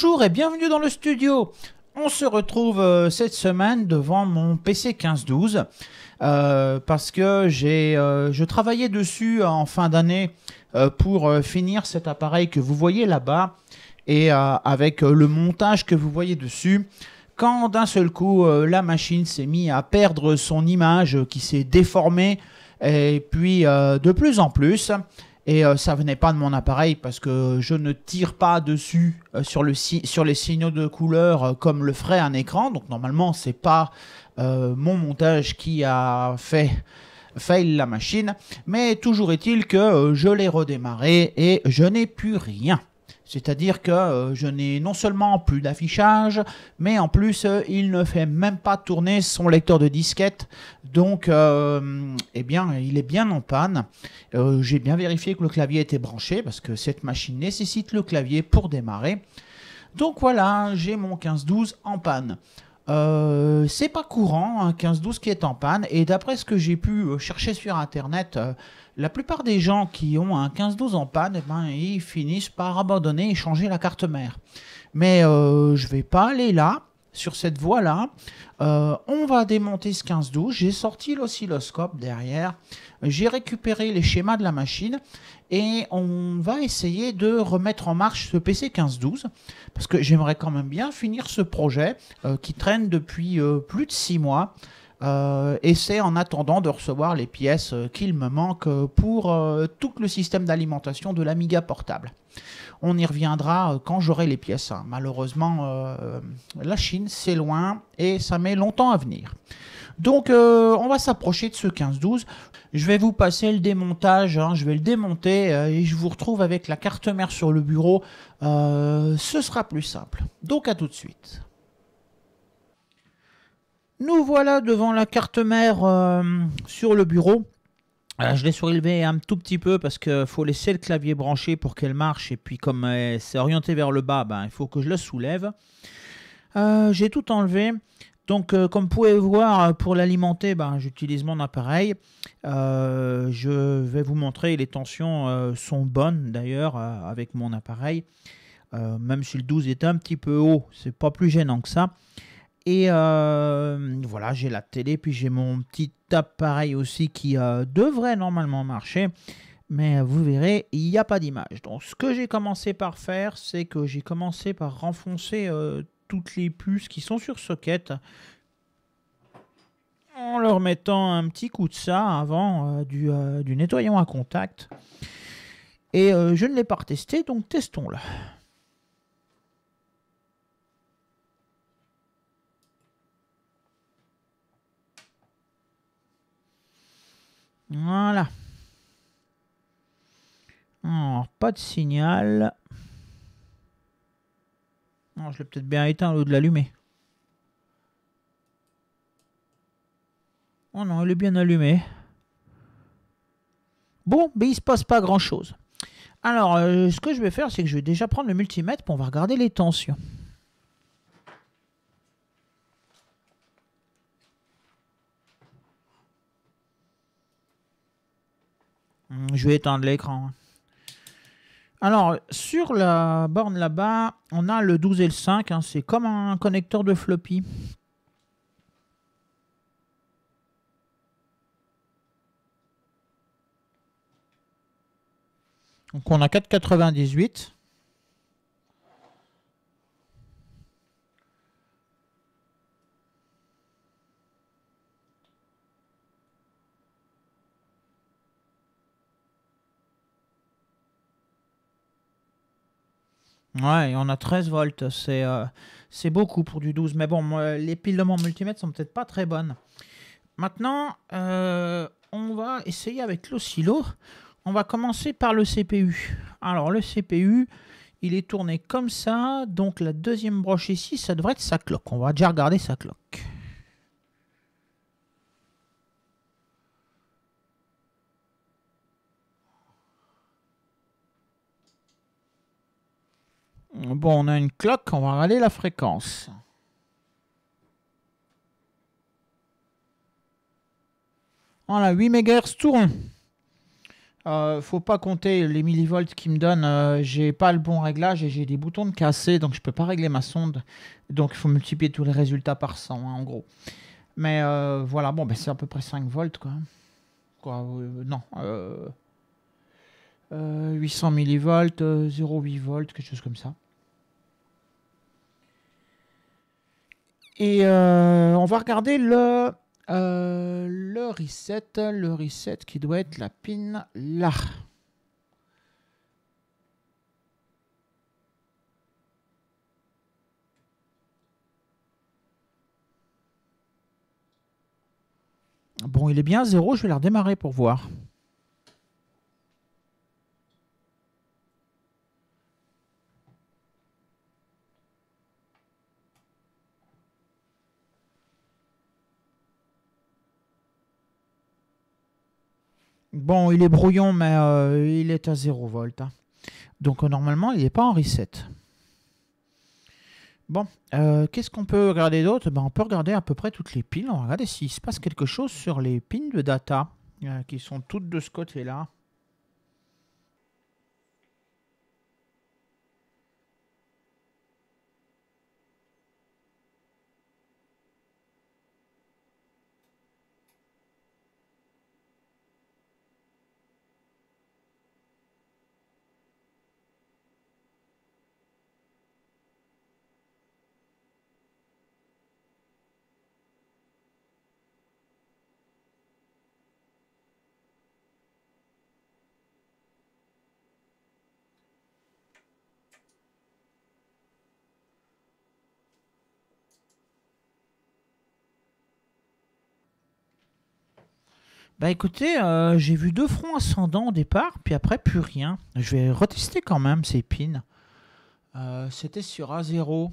Bonjour et bienvenue dans le studio. On se retrouve euh, cette semaine devant mon PC 1512 euh, parce que j'ai, euh, je travaillais dessus en fin d'année pour finir cet appareil que vous voyez là-bas et avec le montage que vous voyez dessus. Quand d'un seul coup la machine s'est mise à perdre son image qui s'est déformée et puis de plus en plus et euh, ça venait pas de mon appareil parce que je ne tire pas dessus euh, sur, sur les signaux de couleur euh, comme le ferait un écran. Donc normalement, c'est pas mon montage qui a fait fail la machine. Mais toujours est-il que je l'ai redémarré et je n'ai plus rien. C'est-à-dire que euh, je n'ai non seulement plus d'affichage, mais en plus, euh, il ne fait même pas tourner son lecteur de disquette. Donc, euh, eh bien, il est bien en panne. J'ai bien vérifié que le clavier était branché, parce que cette machine nécessite le clavier pour démarrer. Donc voilà, j'ai mon 15-12 en panne. Euh, c'est pas courant, un 15-12 qui est en panne. Et d'après ce que j'ai pu euh, chercher sur Internet, euh, la plupart des gens qui ont un 15-12 en panne, eh ben, ils finissent par abandonner et changer la carte mère. Mais je vais pas aller là, sur cette voie-là. on va démonter ce 15-12. J'ai sorti l'oscilloscope derrière. J'ai récupéré les schémas de la machine et on va essayer de remettre en marche ce PC 1512 parce que j'aimerais quand même bien finir ce projet euh, qui traîne depuis euh, plus de 6 mois. Euh, et c'est en attendant de recevoir les pièces qu'il me manque pour tout le système d'alimentation de l'Amiga portable. On y reviendra quand j'aurai les pièces. Hein. Malheureusement, la Chine, c'est loin et ça met longtemps à venir. Donc euh, on va s'approcher de ce 15-12. Je vais vous passer le démontage, hein, je vais le démonter euh, et je vous retrouve avec la carte mère sur le bureau. Euh, ce sera plus simple. Donc à tout de suite. Nous voilà devant la carte mère sur le bureau. je l'ai surélevé un tout petit peu parce qu'il faut laisser le clavier branché pour qu'elle marche. Et puis comme c'est orienté vers le bas, ben, il faut que je le soulève. j'ai tout enlevé. Donc, euh, comme vous pouvez voir, euh, pour l'alimenter, ben, j'utilise mon appareil. Euh, je vais vous montrer, les tensions sont bonnes d'ailleurs avec mon appareil. même si le 12 est un petit peu haut, c'est pas plus gênant que ça. Et voilà, j'ai la télé, puis j'ai mon petit appareil aussi qui devrait normalement marcher. Mais vous verrez, il n'y a pas d'image. Donc ce que j'ai commencé par faire, c'est que j'ai commencé par renfoncer toutes les puces qui sont sur socket en leur mettant un petit coup de ça avant euh, euh, du, nettoyant à contact. Et euh, je ne l'ai pas retesté, donc testons-le. Voilà. pas de signal. Non, je l'ai peut-être bien éteint au lieu de l'allumer. Oh non, il est bien allumé. Bon, mais il se passe pas grand-chose. Alors, euh, ce que je vais faire, c'est que je vais déjà prendre le multimètre, pour on va regarder les tensions. Hmm, je vais éteindre l'écran. Alors, sur la borne là-bas, on a le 12 et le 5. Hein, c'est comme un connecteur de floppy. Donc on a 4,98. Ouais, on a 13 volts, euh, c'est beaucoup pour du 12. Mais bon, les piles de mon multimètre sont peut-être pas très bonnes. Maintenant, euh, on va essayer avec l'oscillo. On va commencer par le CPU. Alors, le CPU, il est tourné comme ça. Donc, la deuxième broche ici, ça devrait être sa cloque. On va déjà regarder sa cloque. Bon, on a une cloque, on va râler la fréquence. Voilà, 8 MHz tout euh, faut pas compter les millivolts qui me donnent. Euh, j'ai pas le bon réglage et j'ai des boutons de cassé, donc je peux pas régler ma sonde. Donc il faut multiplier tous les résultats par 100, hein, en gros. Mais euh, voilà, bon, ben, c'est à peu près 5 volts, quoi. quoi non. 800 millivolts, 0,8 volts, quelque chose comme ça. Et euh, on va regarder euh, le, reset, le reset qui doit être la pin là. Bon, il est bien à zéro, je vais la redémarrer pour voir. Bon, il est brouillon, mais euh, il est à 0 volt. Hein. Donc euh, normalement, il n'est pas en reset. Bon, euh, qu'est-ce qu'on peut regarder d'autre ben, On peut regarder à peu près toutes les piles. On va regarder s'il se passe quelque chose sur les pins de data qui sont toutes de ce côté-là. Bah écoutez, euh, j'ai vu deux fronts ascendants au départ, puis après plus rien. Je vais retester quand même ces pins. Euh, c'était sur A0.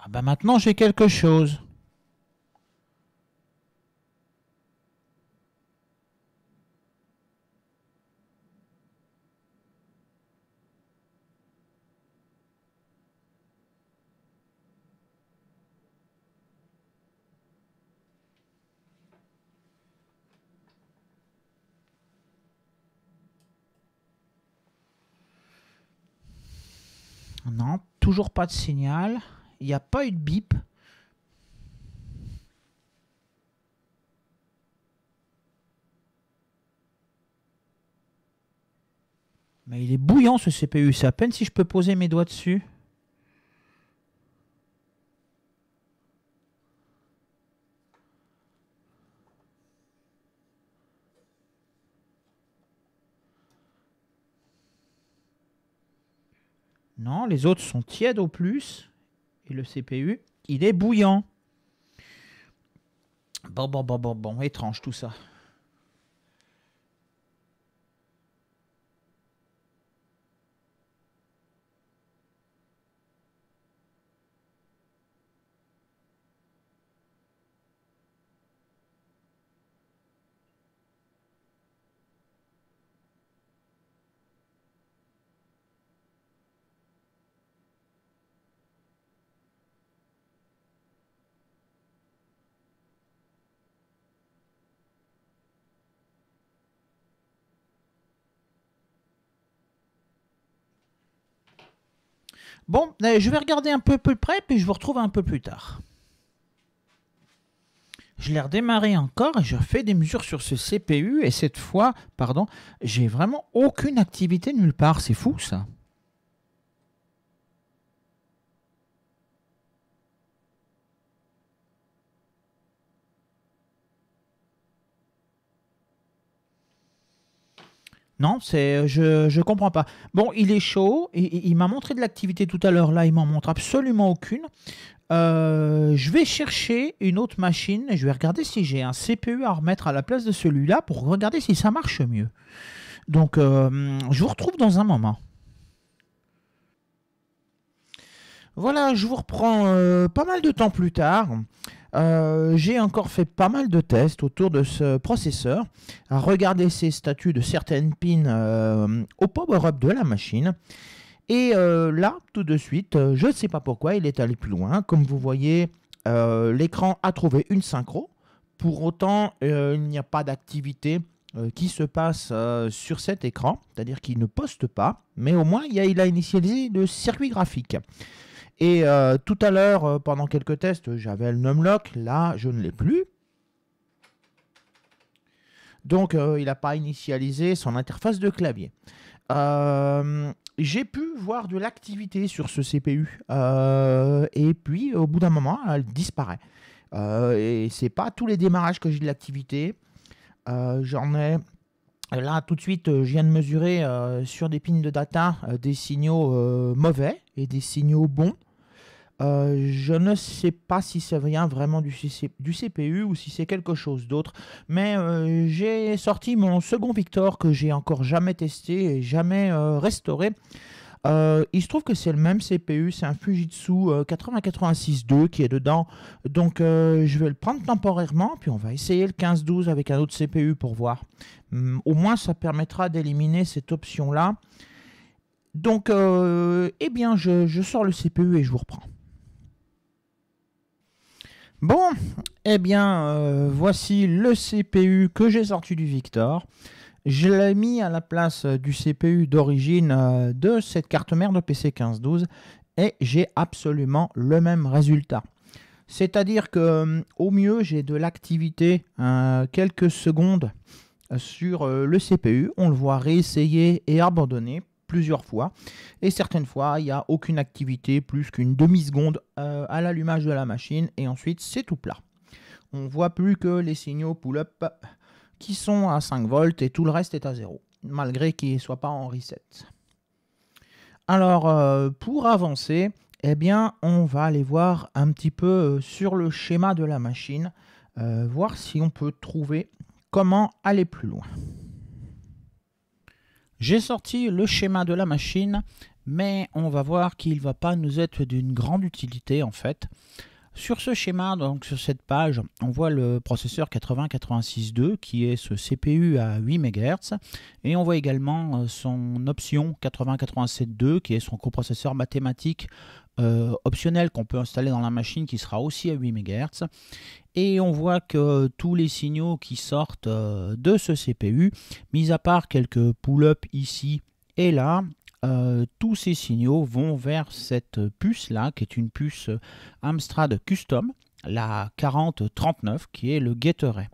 Ah bah maintenant j'ai quelque chose. Non, toujours pas de signal. Il n'y a pas eu de bip. Mais il est bouillant ce CPU, c'est à peine si je peux poser mes doigts dessus. les autres sont tièdes au plus. Et le CPU, il est bouillant. Bon, bon, bon, bon, bon, étrange tout ça. Bon, je vais regarder un peu plus près, puis je vous retrouve un peu plus tard. Je l'ai redémarré encore et je fais des mesures sur ce CPU et cette fois, pardon, j'ai vraiment aucune activité nulle part. C'est fou ça. Non, c'est euh, je ne comprends pas. Bon, il est chaud. Il, il m'a montré de l'activité tout à l'heure. Là, il m'en montre absolument aucune. Euh, je vais chercher une autre machine. Je vais regarder si j'ai un CPU à remettre à la place de celui-là pour regarder si ça marche mieux. Donc, euh, je vous retrouve dans un moment. Voilà, je vous reprends pas mal de temps plus tard. Euh, j'ai encore fait pas mal de tests autour de ce processeur, à regarder ses statuts de certaines pins euh, au power-up de la machine. Et euh, là, tout de suite, je ne sais pas pourquoi, il est allé plus loin. Comme vous voyez, l'écran a trouvé une synchro. Pour autant, il n'y a pas d'activité qui se passe sur cet écran, c'est-à-dire qu'il ne poste pas, mais au moins il a initialisé le circuit graphique. Et euh, tout à l'heure, euh, pendant quelques tests, j'avais le numlock. Là, je ne l'ai plus. Donc, euh, il n'a pas initialisé son interface de clavier. J'ai pu voir de l'activité sur ce CPU. et puis, au bout d'un moment, elle disparaît. et c'est pas tous les démarrages que j'ai de l'activité. J'en ai... Là, tout de suite, je viens de mesurer sur des pins de data des signaux mauvais et des signaux bons. Euh, je ne sais pas si ça vient vraiment du, du CPU ou si c'est quelque chose d'autre, mais euh, j'ai sorti mon second Victor que j'ai encore jamais testé et jamais euh, restauré. il se trouve que c'est le même CPU, c'est un Fujitsu 8086-2 qui est dedans. Donc je vais le prendre temporairement, puis on va essayer le 15-12 avec un autre CPU pour voir. Hum, au moins ça permettra d'éliminer cette option-là. Donc eh bien je sors le CPU et je vous reprends. Bon, eh bien, euh, voici le CPU que j'ai sorti du Victor. Je l'ai mis à la place du CPU d'origine euh, de cette carte mère de PC 1512 et j'ai absolument le même résultat. C'est-à-dire que euh, au mieux j'ai de l'activité quelques secondes sur le CPU, on le voit réessayer et abandonner plusieurs fois. Et certaines fois, il n'y a aucune activité plus qu'une demi-seconde euh, à l'allumage de la machine et ensuite c'est tout plat. On voit plus que les signaux pull-up qui sont à 5 volts et tout le reste est à 0, malgré qu'il ne soit pas en reset. Alors euh, pour avancer, eh bien on va aller voir un petit peu euh, sur le schéma de la machine, voir si on peut trouver comment aller plus loin. J'ai sorti le schéma de la machine, mais on va voir qu'il ne va pas nous être d'une grande utilité en fait. Sur ce schéma, donc sur cette page, on voit le processeur 8086.2 qui est ce CPU à 8 MHz et on voit également euh, son option 8087.2 qui est son coprocesseur mathématique euh, optionnel qu'on peut installer dans la machine qui sera aussi à 8 MHz. Et on voit que tous les signaux qui sortent euh, de ce CPU, mis à part quelques pull-up ici et là, euh, tous ces signaux vont vers cette puce là qui est une puce Amstrad Custom, la 4039 qui est le Gatorade.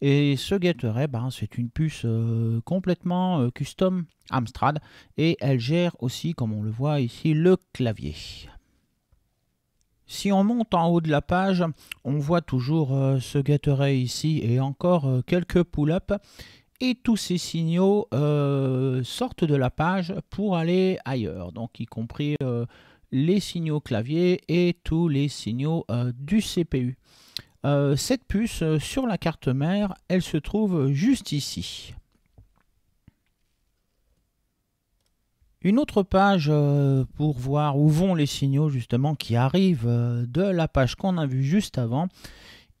Et ce Gatorade, ben, c'est une puce euh, complètement euh, custom Amstrad et elle gère aussi, comme on le voit ici, le clavier. Si on monte en haut de la page, on voit toujours ce euh, Gatorade ici et encore quelques pull-ups. Et tous ces signaux sortent de la page pour aller ailleurs, donc y compris les signaux clavier et tous les signaux du CPU. Euh, cette puce euh, sur la carte mère, elle se trouve juste ici. Une autre page euh, pour voir où vont les signaux justement qui arrivent de la page qu'on a vue juste avant.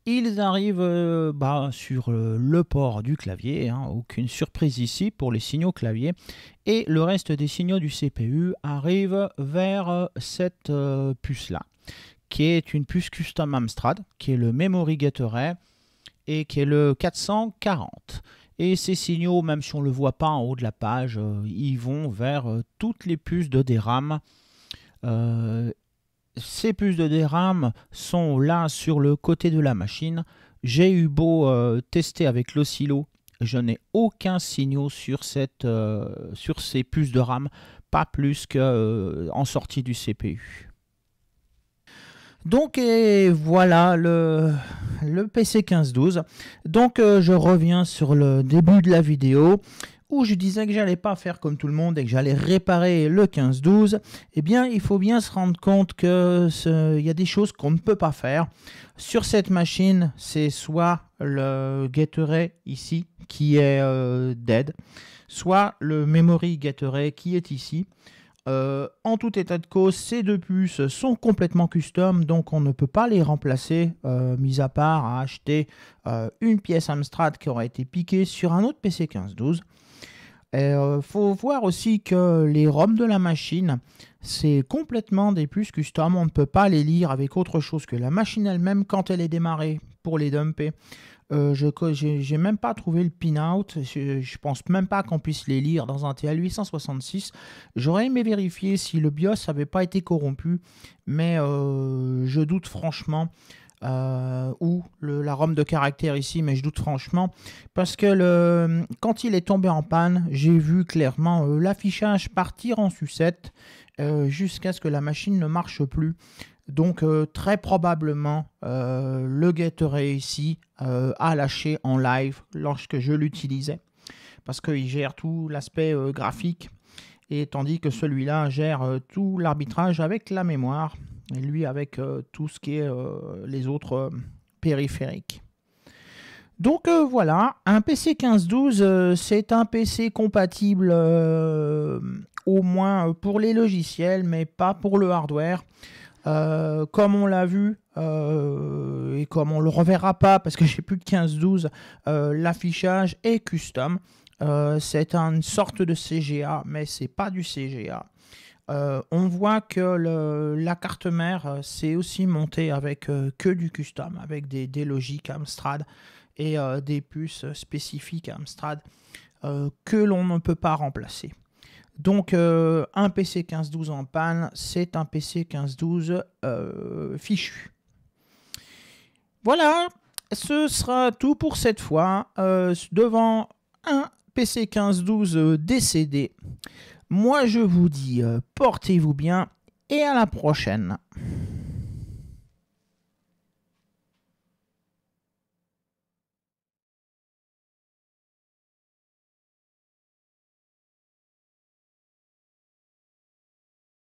Ils arrivent bah, sur le port du clavier, hein. aucune surprise ici pour les signaux clavier. Et le reste des signaux du CPU arrive vers cette puce-là qui est une puce custom Amstrad, qui est le Memory Gateway et qui est le 440. Et ces signaux, même si on ne le voit pas en haut de la page, euh, ils vont vers euh, toutes les puces de DRAM. Euh, ces puces de DRAM sont là sur le côté de la machine. J'ai eu beau tester avec l'oscillo, je n'ai aucun signaux sur, cette, sur ces puces de RAM, pas plus qu'en sortie du CPU. Donc et voilà le, PC 1512. Donc euh, je reviens sur le début de la vidéo où je disais que j'allais pas faire comme tout le monde et que j'allais réparer le 1512. eh bien, il faut bien se rendre compte qu'il y a des choses qu'on ne peut pas faire. Sur cette machine, c'est soit le Gatorade ici qui est euh, dead, soit le memory Gatorade qui est ici, euh, en tout état de cause, ces deux puces sont complètement custom, donc on ne peut pas les remplacer, euh, mis à part à acheter euh, une pièce Amstrad qui aurait été piquée sur un autre PC 1512. Il faut voir aussi que les ROM de la machine c'est complètement des puces custom, on ne peut pas les lire avec autre chose que la machine elle-même quand elle est démarrée pour les dumper. Euh, je n'ai même pas trouvé le pin-out. Je, pense même pas qu'on puisse les lire dans un TL866. J'aurais aimé vérifier si le BIOS n'avait pas été corrompu, mais euh, je doute franchement. Euh, ou la ROM de caractère ici, mais je doute franchement, parce que quand il est tombé en panne, j'ai vu clairement l'affichage partir en sucette, euh, jusqu'à ce que la machine ne marche plus. Donc euh, très probablement, euh, le Gatorade ici a lâché en live lorsque je l'utilisais, parce qu'il gère tout l'aspect graphique, et tandis que celui-là gère tout l'arbitrage avec la mémoire, et lui avec tout ce qui est les autres périphériques. Donc euh, voilà, un PC 1512, 12 c'est un PC compatible euh, au moins pour les logiciels, mais pas pour le hardware. Euh, comme on l'a vu et comme on le reverra pas parce que j'ai plus de 15-12, l'affichage est custom. c'est une sorte de CGA, mais c'est pas du CGA. on voit que la carte mère s'est aussi montée avec que du custom, avec des, des logiques Amstrad et euh, des puces spécifiques à Amstrad euh, que l'on ne peut pas remplacer. Donc euh, un PC 1512 en panne, c'est un PC 1512 fichu. Voilà, ce sera tout pour cette fois. devant un PC 1512 décédé, moi je vous dis portez-vous bien et à la prochaine.